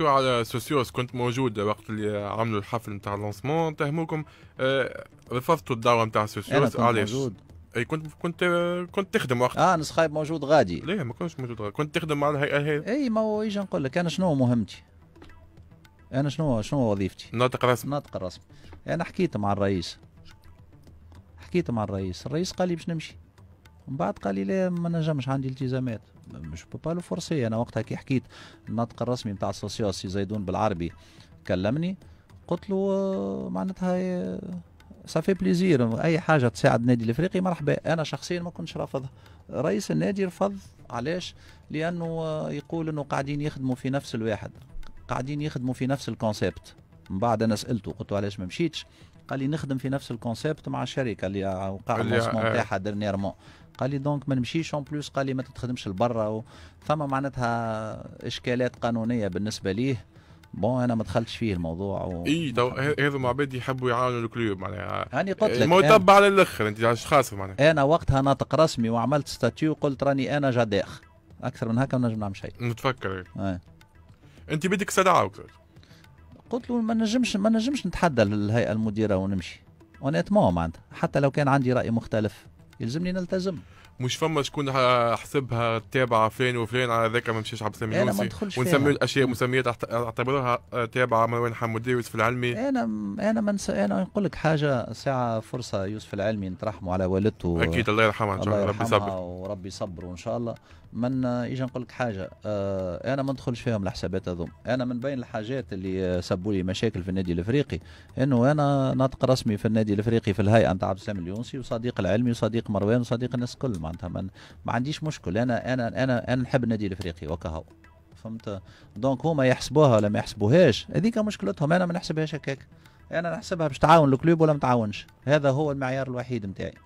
باسكو على سوسيوس كنت موجود وقت اللي عملوا الحفل نتاع اللونسمون تهموكم آه رفضتوا الدعوه نتاع سوسيوس علاش؟ موجود اي كنت كنت كنت تخدم وقت اه نسخايب موجود غادي ليه ما كنتش موجود غادي كنت تخدم مع الهيئه هي اي ما هو ايش نقول لك انا شنو مهمتي انا شنو شنو وظيفتي ناطق رسمي ناطق رسمي انا حكيت مع الرئيس حكيت مع الرئيس الرئيس قال لي باش نمشي من بعد قال لي لا ما نجمش عندي التزامات مش با لو فورسي انا وقتها كي حكيت الناطق الرسمي نتاع السوسيو سي زيدون بالعربي كلمني قلت له آه، معناتها صافي آه، بليزير اي حاجه تساعد النادي الافريقي مرحبا انا شخصيا ما كنتش رافضها رئيس النادي رفض علاش لانه آه، يقول انه قاعدين يخدموا في نفس الواحد قاعدين يخدموا في نفس الكونسيبت من بعد انا سالته قلت له علاش ما مشيتش قال لي نخدم في نفس الكونسيبت مع الشركه اللي وقع اللونسمون تاعها درنيرمون قال لي دونك ما نمشيش اون بلوس قال لي ما تخدمش لبرا فما معناتها اشكالات قانونيه بالنسبه ليه بون انا ما دخلتش فيه الموضوع و... اي تو هذو عباد يحبوا يعاونوا الكلوب معناها يعني قلت لك متبع أنا... للاخر انت خاسر معناها انا وقتها ناطق رسمي وعملت ستاتيو وقلت راني انا جداخ اكثر من هكا ما نجم نعمل شيء نتفكر ايه. انت بدك استدعاء قلت له ما نجمش ما نجمش نتحدى الهيئه المديره ونمشي اونيتمون معناتها حتى لو كان عندي راي مختلف يلزمني نلتزم مش فما شكون حسبها تابعه فلان وفلان على ذاك ما مشيش عبد السلام يونسي ونسميو الاشياء مسميات اعتبروها تابعه مروان حمودي ويوسف العلمي انا انا ما نسى انا نقول لك حاجه ساعه فرصه يوسف العلمي نترحموا على والدته اكيد الله يرحمها ان شاء الله ربي يصبر وربي يصبره ان شاء الله من اجي نقول لك حاجه آه انا ما ندخلش فيهم الحسابات هذوما انا من بين الحاجات اللي سبوا لي مشاكل في النادي الافريقي انه انا ناطق رسمي في النادي الافريقي في الهيئه نتاع عبد السلام اليونسي وصديق العلمي وصديق مروان وصديق الناس الكل معناتها ما عنديش مشكل انا انا انا انا نحب النادي الافريقي وكهو فهمت دونك هما يحسبوها ولا ما يحسبوهاش هذيك مشكلتهم انا ما نحسبهاش هكاك انا نحسبها باش تعاون الكلوب ولا ما تعاونش هذا هو المعيار الوحيد نتاعي